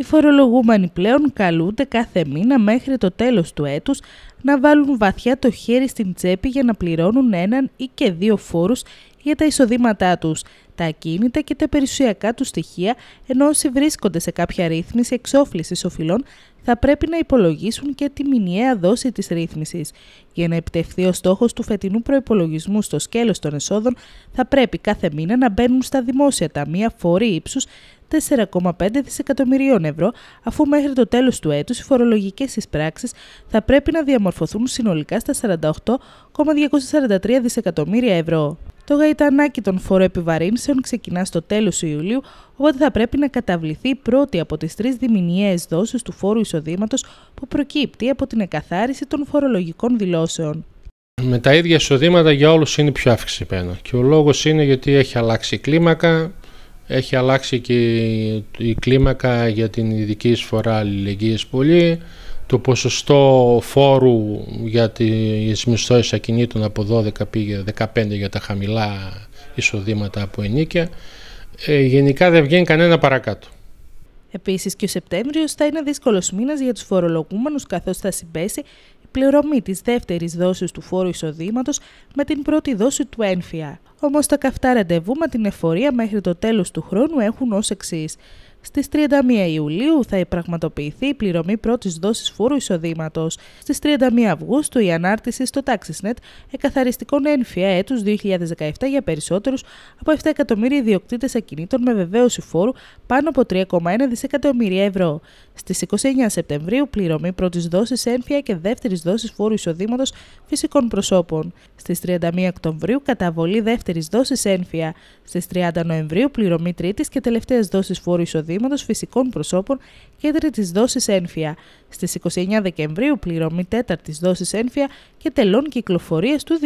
οι φορολογούμενοι πλέον καλούνται κάθε μήνα μέχρι το τέλος του έτους να βάλουν βαθιά το χέρι στην τσέπη για να πληρώνουν έναν ή και δύο φόρους για τα εισοδήματά τους τα ακίνητα και τα περιουσιακά του στοιχεία, ενώ όσοι βρίσκονται σε κάποια ρύθμιση εξόφλησης οφειλών θα πρέπει να υπολογίσουν και τη μηνιαία δόση της ρύθμισης. Για να επιτευχθεί ο στόχος του φετινού προϋπολογισμού στο σκέλος των εσόδων, θα πρέπει κάθε μήνα να μπαίνουν στα δημόσια ταμεία φορή ύψους 4,5 δισεκατομμυρίων ευρώ, αφού μέχρι το τέλος του έτους οι φορολογικές εισπράξεις θα πρέπει να διαμορφωθούν συνολικά στα 48,243 δισεκατομμύρια ευρώ. Το γαϊτανάκι των φοροεπιβαρύνσεων ξεκινά στο τέλος Ιουλίου, οπότε θα πρέπει να καταβληθεί πρώτη από τις τρεις διμηνιαίες δόσεις του φόρου εισοδήματος που προκύπτει από την εκαθάριση των φορολογικών δηλώσεων. Με τα ίδια εισοδήματα για όλους είναι πιο αυξημένα και ο λόγος είναι γιατί έχει αλλάξει η κλίμακα, έχει αλλάξει και η κλίμακα για την ειδική εισφορά αλληλεγγύης πολύ, το ποσοστό φόρου για τις μισθώσεις ακινήτων από 12 πήγε 15 για τα χαμηλά εισοδήματα από ενίκια, ε, γενικά δεν βγαίνει κανένα παρακάτω. Επίσης και ο Σεπτέμβριος θα είναι δύσκολος μήνας για τους φορολογούμενους, καθώς θα συμπέσει η πληρωμή της δεύτερης δόσης του φόρου εισοδήματος με την πρώτη δόση του ένφια. Όμως τα καυτά ραντεβού με την εφορία μέχρι το τέλος του χρόνου έχουν ως εξής. Στις 31 Ιουλίου θα πραγματοποιηθεί η πληρωμή πρώτης δόσης φόρου εισοδήματος. Στις 31 Αυγούστου η ανάρτηση στο TaxisNet εκαθαριστικών ένφια έτους 2017 για περισσότερους από 7 εκατομμύρια ιδιοκτήτες ακινήτων με βεβαίωση φόρου πάνω από 3,1 δισεκατομμύρια ευρώ. Στις 29 Σεπτεμβρίου πληρωμή πρώτης δόσης ένφια και δεύτερης δόσης φόρου εισοδήματος φυσικών προσώπων. Στις 31 Οκτωβρίου καταβολή δεύτερης δόσης ένφια. Στις 30 Νοεμβρίου πληρωμή τρίτης και τελευταίας δόσης φόρου εισοδήματος εισοδήματο φυσικών προσώπων και τρίτη δόσης ένφια. Στις 29 Δεκεμβρίου πληρωμή τέταρτης δόσης ένφια και τελών κυκλοφορίας του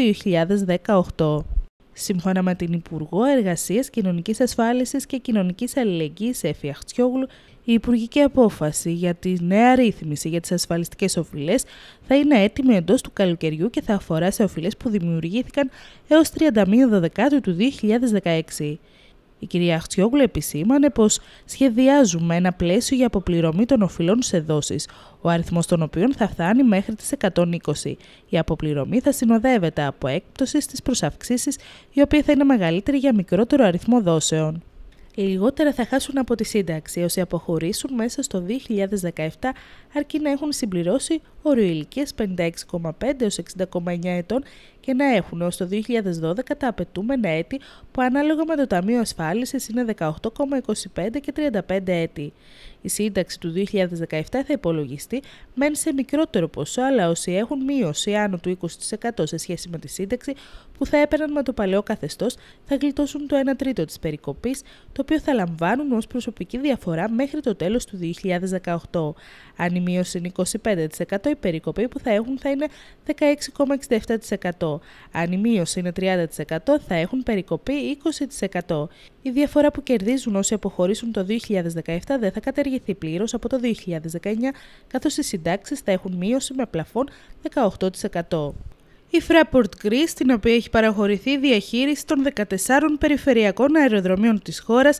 2018. Σύμφωνα με την Υπουργό Εργασίας, Κοινωνικής Ασφάλισης και Κοινωνικής Αλληλεγγύης, Εφη Αχτσιόγλου, η υπουργική απόφαση για τη νέα ρύθμιση για τις ασφαλιστικές οφειλές θα είναι έτοιμη εντός του καλοκαιριού και θα αφορά σε οφειλές που δημιουργήθηκαν έως 31 Δεκάτου του 2016. Η κυρία Αχτσιόγλου επισήμανε πως σχεδιάζουμε ένα πλαίσιο για αποπληρωμή των οφειλών σε δόσεις, ο αριθμός των οποίων θα φτάνει μέχρι τις 120. Η αποπληρωμή θα συνοδεύεται από έκπτωσης στι προσαυξήσεις, η οποία θα είναι μεγαλύτερη για μικρότερο αριθμό δόσεων. λιγότερα θα χάσουν από τη σύνταξη όσοι αποχωρήσουν μέσα στο 2017 αρκεί να έχουν συμπληρώσει όριο 56,5 έως 60,9 ετών και να έχουν ως το 2012 τα απαιτούμενα έτη που ανάλογα με το Ταμείο Ασφάλισης είναι 18,25 και 35 έτη. Η σύνταξη του 2017 θα υπολογιστεί μεν σε μικρότερο ποσό, αλλά όσοι έχουν μείωση άνω του 20% σε σχέση με τη σύνταξη που θα έπαιρναν με το παλαιό καθεστώς θα γλιτώσουν το 1 τρίτο της περικοπής, το οποίο θα λαμβάνουν ως προσωπική διαφορά μέχρι το τέλος του 2018. Αν η μείωση είναι 25%, η περικοπή που θα έχουν θα είναι 16,67%. Αν η μείωση είναι 30% θα έχουν περικοπή 20%. Η διαφορά που κερδίζουν όσοι αποχωρήσουν το 2017 δεν θα καταργηθεί πλήρως από το 2019, καθώς οι συντάξεις θα έχουν μείωση με πλαφόν 18%. Η Fraport Greece, στην οποία έχει παραχωρηθεί διαχείριση των 14 περιφερειακών αεροδρομίων της χώρας,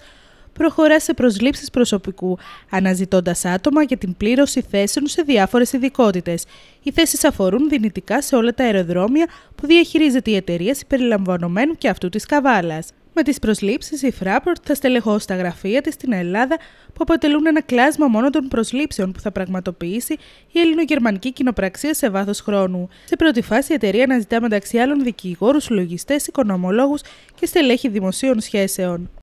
προχωρά σε προσλήψεις προσωπικού, αναζητώντας άτομα για την πλήρωση θέσεων σε διάφορες ειδικότητες. Οι θέσεις αφορούν δυνητικά σε όλα τα αεροδρόμια που διαχειρίζεται η εταιρεία συμπεριλαμβανομένου και αυτού της Καβάλας. Με τις προσλήψεις, η Fraport θα στελεχώσει τα γραφεία της στην Ελλάδα που αποτελούν ένα κλάσμα μόνο των προσλήψεων που θα πραγματοποιήσει η ελληνογερμανική κοινοπραξία σε βάθος χρόνου. Σε πρώτη φάση, η εταιρεία αναζητά μεταξύ άλλων δικηγόρους, λογιστές, οικονομολόγους και στελέχη δημοσίων σχέσεων.